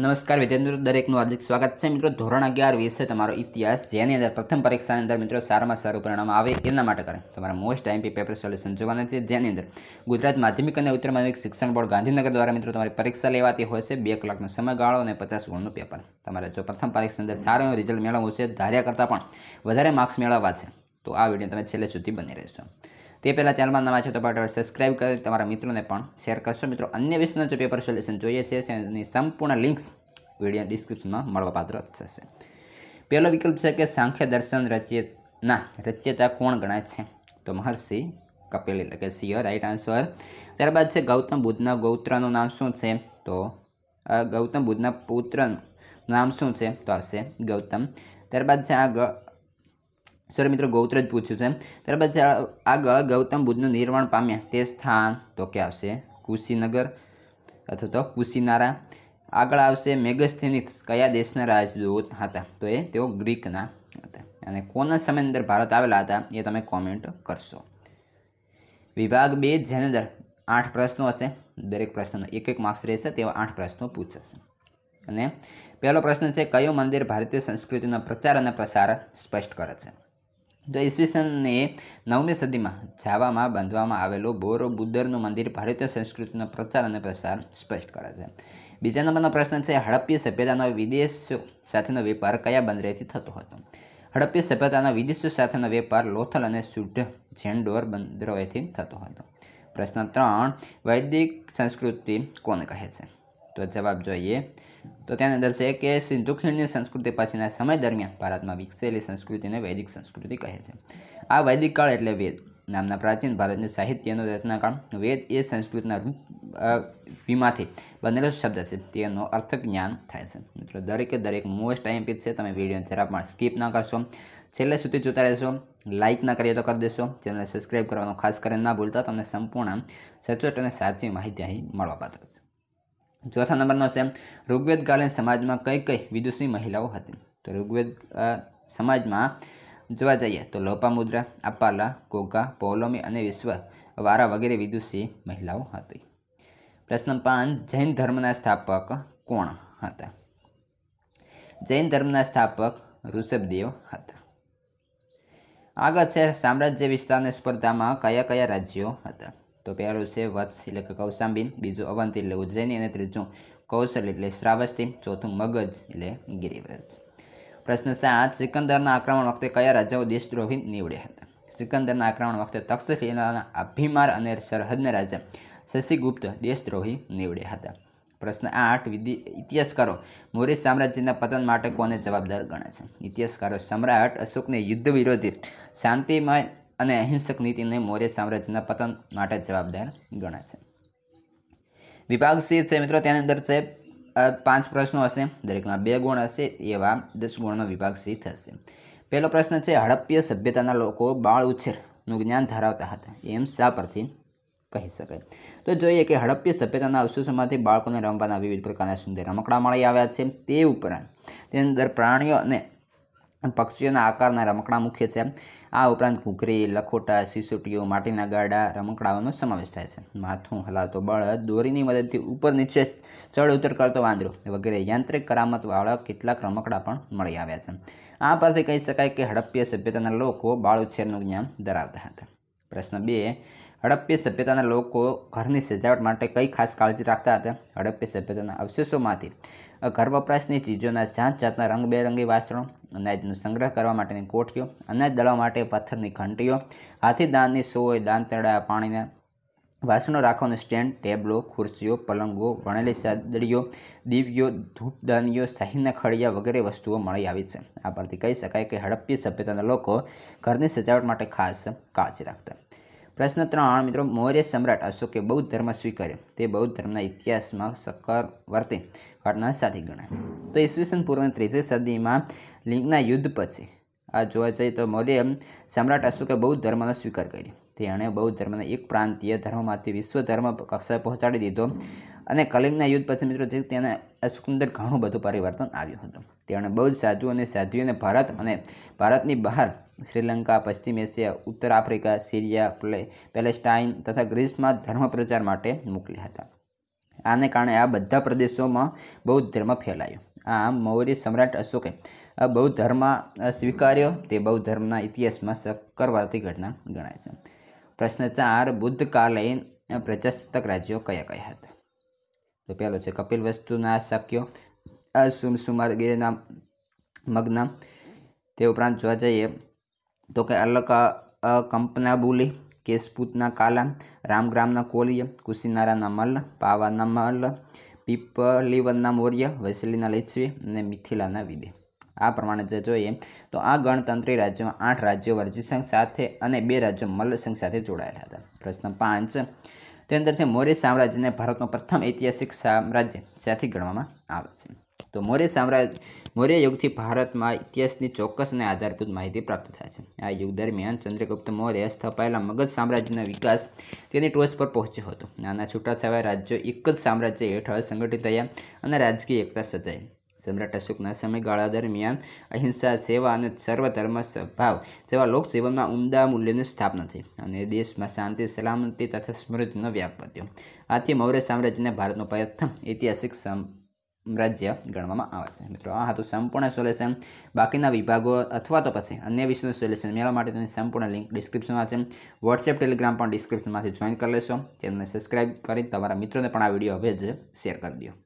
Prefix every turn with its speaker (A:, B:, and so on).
A: નમસ્કાર વિદ્યાર્થી મિત્રો દરેકનું હાર્દિક સ્વાગત છે મિત્રો ધોરણ અગિયાર વિશે તમારો ઇતિહાસ જેની અંદર પ્રથમ પરીક્ષાની અંદર મિત્રો સારામાં સારું પરિણામ આવે એના માટે કરે તમારા મોસ્ટ આઈમપી પેપર સોલ્યુશન જોવાના છે જેની અંદર ગુજરાત માધ્યમિક અને ઉત્તર માધ્યમિક શિક્ષણ બોર્ડ ગાંધીનગર દ્વારા મિત્રો તમારી પરીક્ષા લેવાતી હોય છે બે કલાકનો સમયગાળો અને પચાસ ગુણનું પેપર તમારે જો પ્રથમ પરીક્ષાની અંદર સારું રિઝલ્ટ મેળવવું છે ધાર્યા કરતાં પણ વધારે માર્ક્સ મેળવવા છે તો આ વિડીયો તમે છેલ્લે સુધી બની રહેશો તે પહેલાં ચેનલમાં નવા છો તો ફટાફટ સબસ્ક્રાઈબ કરી તમારા મિત્રોને પણ શેર કરશો મિત્રો અન્ય વિષયના જો પેપર સોલ્યુશન જોઈએ છે તેની સંપૂર્ણ લિંક્સ વિડીયો ડિસ્ક્રિપ્શનમાં મળવાપાત્ર થશે પહેલો વિકલ્પ છે કે સાંખ્ય દર્શન રચયના રચયતા કોણ ગણાય છે તો મહર્ષિ કપિલ એટલે કે સિયો રાઈટ આન્સર ત્યારબાદ છે ગૌતમ બુદ્ધના ગૌત્રનું નામ શું છે તો ગૌતમ બુદ્ધના પુત્રનું નામ શું છે તો આવશે ગૌતમ ત્યારબાદ છે આ સોરી મિત્રો ગૌત્ર જ પૂછ્યું છે ત્યારબાદ આગળ ગૌતમ બુદ્ધનું નિર્માણ પામ્યા તે સ્થાન તો કે આવશે કુશીનગર અથવા તો કુશીનારા આગળ આવશે મેગસ્થેનિક્સ કયા દેશના રાજદૂત હતા તો એ તેઓ ગ્રીકના હતા અને કોના સમય અંદર ભારત આવેલા હતા એ તમે કોમેન્ટ કરશો વિભાગ બે જેની અંદર આઠ પ્રશ્નો હશે દરેક પ્રશ્નનો એક એક માર્ક્સ રહેશે તેવા આઠ પ્રશ્નો પૂછાશે અને પહેલો પ્રશ્ન છે કયો મંદિર ભારતીય સંસ્કૃતિનો પ્રચાર અને પ્રસાર સ્પષ્ટ કરે છે તો ઈસવીસનને નવમી સદીમાં જાવામાં બાંધવામાં આવેલું બોરોબુદ્દરનું મંદિર ભારતીય સંસ્કૃતિનો પ્રચાર અને પ્રસાર સ્પષ્ટ કરે છે બીજા નંબરનો પ્રશ્ન છે હડપ્પી સભ્યતાનો વિદેશો સાથેનો વેપાર કયા બંદરેથી થતો હતો હડપ્પી સભ્યતાનો વિદેશો સાથેનો વેપાર લોથલ અને શુદ્ધ ઝેન્ડોર બંદરોએથી થતો હતો પ્રશ્ન ત્રણ વૈદિક સંસ્કૃતિ કોને કહે છે તો જવાબ જોઈએ તો ત્યાંની અંદર છે કે સિંધુ ખીણની સંસ્કૃતિ પછીના સમય દરમિયાન ભારતમાં વિકસેલી સંસ્કૃતિને વૈદિક સંસ્કૃતિ કહે છે આ વૈદિક કાળ એટલે વેદ નામના પ્રાચીન ભારતની સાહિત્યનો રચનાકાળ વેદ એ સંસ્કૃતના રૂપ વીમાંથી બનેલો શબ્દ છે તેનો અર્થ જ્ઞાન થાય છે મિત્રો દરેકે દરેક મોસ્ટ ટાઈમ્પી છે તમે વિડીયો જરા પણ સ્કીપ ના કરશો છેલ્લે સુધી જોતા રહેશો લાઇક ના કરીએ તો કરી દેશો ચેનલ સબસ્ક્રાઈબ કરવાનો ખાસ કરીને ના ભૂલતા તમને સંપૂર્ણ સચોટ અને સાચી માહિતી અહીં મળવા પાત્ર છે ચોથા નંબરનો છે ઋગ્વેદકાલીન સમાજમાં કઈ કઈ વિદુષી મહિલાઓ હતી તો ઋગ્વેદ સમાજમાં જોવા જઈએ તો લોપામુદ્રા અપાલા કોકા પૌલોમી અને વિશ્વ વારા વગેરે વિદુષી મહિલાઓ હતી પ્રશ્ન પાંચ જૈન ધર્મના સ્થાપક કોણ હતા જૈન ધર્મના સ્થાપક ઋષભદેવ હતા આગળ છે સામ્રાજ્ય વિસ્તારની સ્પર્ધામાં કયા કયા રાજ્યો હતા તો પહેલું છે વત્સ એટલે કે કૌશાંબીન બીજું અવંતી એટલે ઉજ્જૈની અને ત્રીજું કૌશલ એટલે શ્રાવસ્તી ચોથું મગજ એટલે ગિરિવ્રજ પ્રશ્ન સાત સિકંદરના આક્રમણ વખતે કયા રાજાઓ દેશદ્રોહી નીવડ્યા હતા સિકંદરના આક્રમણ વખતે તક્ષશિલાના અભિમાર અને સરહદના રાજા શશિગુપ્ત દેશદ્રોહી નીવડ્યા હતા પ્રશ્ન આઠ વિધિ ઇતિહાસકારો મૌર્ય સામ્રાજ્યના પતન માટે કોને જવાબદાર ગણે છે ઇતિહાસકારો સમ્રાટ અશોકને યુદ્ધ વિરોધી શાંતિમય અને અહિંસક નીતિને મૌર્ય સામ્રાજ્યના પતન માટે જવાબદાર ગણાય છે વિભાગ સી છે મિત્રો તેની અંદર છે પાંચ પ્રશ્નો હશે દરેકના બે ગુણ હશે એવા દસ ગુણનો વિભાગ સી થશે પહેલો પ્રશ્ન છે હડપ્પીય સભ્યતાના લોકો બાળ ઉછેરનું જ્ઞાન ધરાવતા હતા એમ શા પરથી કહી શકાય તો જોઈએ કે હડપ્ય સભ્યતાના અવશેષોમાંથી બાળકોને રમવાના વિવિધ પ્રકારના સુંદર રમકડા મળી આવ્યા છે તે ઉપરાંત તેની અંદર પ્રાણીઓ અને પક્ષીઓના આકારના રમકડા મુખ્ય છે આ ઉપરાંત ઘૂઘરી લખોટા સિસુટીઓ માટીના ગાડા રમકડાઓનો સમાવેશ થાય છે માથું હલાવતો બળદ દોરીની મદદથી ઉપર નીચે ચડ ઉતર કરતો વાંદરો વગેરે યાંત્રિક કરામતવાળા કેટલાક રમકડા પણ મળી આવ્યા છે આ પરથી કહી શકાય કે હડપ્પીય સભ્યતાના લોકો બાળ ઉછેરનું જ્ઞાન ધરાવતા હતા પ્રશ્ન બે હડપ્પી સભ્યતાના લોકો ઘરની સજાવટ માટે કઈ ખાસ કાળજી રાખતા હતા હડપ્પી સભ્યતાના અવશેષોમાંથી ઘર વપરાશની ચીજોના જાત જાતના રંગબેરંગી વાસણો અનાજનો સંગ્રહ કરવા માટેની કોઠીઓ અનાજ દળવા માટે પથ્થરની ઘંટીઓ હાથી દાનની સોય દાંતરડા પાણીના વાસણો રાખવાનું સ્ટેન્ડ ટેબલો ખુરશીઓ પલંગો વણેલી સાદડીઓ દિવ્યો ધૂપદાનીઓ શાહીના ખડિયા વગેરે વસ્તુઓ મળી આવી છે આ પરથી કહી શકાય કે હડપ્પી સભ્યતાના લોકો ઘરની સજાવટ માટે ખાસ કાળજી રાખતા પ્રશ્ન ત્રણ મિત્રો મૌર્ય સમ્રાટ અશોકે બૌદ્ધ ધર્મ સ્વીકાર્યો તે બૌદ્ધ ધર્મના ઇતિહાસમાં સકાર વર્તે ઘટના સાથે ગણાય તો ઈસવીસન પૂર્વની ત્રીજી સદીમાં લિંગના યુદ્ધ પછી આ જોવા જઈએ તો મૌર્ય સમ્રાટ અશોકે બૌદ્ધ ધર્મનો સ્વીકાર કર્યો તેણે બૌદ્ધ ધર્મના એક પ્રાંતીય ધર્મમાંથી વિશ્વ ધર્મ કક્ષાએ પહોંચાડી દીધો અને કલિંગના યુદ્ધ પછી મિત્રો જે તેને અશોકુંદર ઘણું બધું પરિવર્તન આવ્યું હતું તેણે બૌદ્ધ સાધુ અને સાધ્વીઓને ભારત અને ભારતની બહાર શ્રીલંકા પશ્ચિમ એશિયા ઉત્તર આફ્રિકા સિરિયા પેલેસ્ટાઇન તથા ગ્રીસમાં ધર્મ પ્રચાર માટે મોકલ્યા હતા આને કારણે આ બધા પ્રદેશોમાં બૌદ્ધ ધર્મ ફેલાયો આમ મૌર્ય સમ્રાટ અશોકે બૌદ્ધ ધર્મ સ્વીકાર્યો તે બૌદ્ધ ધર્મના ઇતિહાસમાં સક્કરવાતી ઘટના ગણાય છે પ્રશ્ન ચાર બુદ્ધકાલીન પ્રજાસત્તાક રાજ્યો કયા કયા હતા તો પહેલો છે કપિલ વસ્તુના શાક્યો આ સુમસુમાર ગિરના મગ્ન તે ઉપરાંત જોવા જઈએ તો કે અલક કંપનાબુલી કેશપૂતના કાલામ રામગ્રામના કોલીય કુશીનારાના મલ પાવાના મલ પીપલીવનના મૌર્ય વૈસલીના લીચ્છવી અને મિથિલાના વિદે આ પ્રમાણે જે જોઈએ તો આ ગણતંત્રી રાજ્યોમાં આઠ રાજ્યો વર્જી સંઘ સાથે અને બે રાજ્યો મલ્લ સંઘ સાથે જોડાયેલા હતા પ્રશ્ન પાંચ તે અંદર છે મૌર્ય સામ્રાજ્યને ભારતનો પ્રથમ ઐતિહાસિક સામ્રાજ્ય સાથે ગણવામાં આવે છે તો મૌર્ય સામ્રાજ્ય મૌર્ય યુગથી ભારતમાં ઇતિહાસની ચોક્કસ અને આધારભૂત માહિતી પ્રાપ્ત થાય છે આ યુગ દરમિયાન ચંદ્રગુપ્ત મૌર્ય સ્થપાયેલા મગધ સામ્રાજ્યનો વિકાસ તેની ટોચ પર પહોંચ્યો હતો નાના છૂટાછવાયા રાજ્યો એક જ સામ્રાજ્ય હેઠળ સંગઠિત થયા અને રાજકીય એકતા સર્જાઈ સમ્રાટ અશોકના સમયગાળા દરમિયાન અહિંસા સેવા અને સર્વધર્મ સદભાવ જેવા લોકજીવનમાં ઉમદા મૂલ્યની સ્થાપના થઈ અને દેશમાં શાંતિ સલામતી તથા સમૃદ્ધિનો વ્યાપ વધ્યો આથી મૌર્ય સામ્રાજ્યને ભારતનો પ્રથમ ઐતિહાસિક રાજ્ય ગણવામાં આવે છે મિત્રો આ હતું સંપૂર્ણ સોલ્યુશન બાકીના વિભાગો અથવા તો પછી અન્ય વિષયનું સોલ્યુશન મેળવવા માટે તેની સંપૂર્ણ લિંક ડિસ્ક્રિપ્શનમાં છે વોટ્સએપ ટેલિગ્રામ પણ ડિસ્ક્રિપ્શનમાંથી જોઈન કરી લેશો ચેનલને સબસ્ક્રાઇબ કરી તમારા મિત્રોને પણ આ વિડીયો હવે જ શેર કરી દો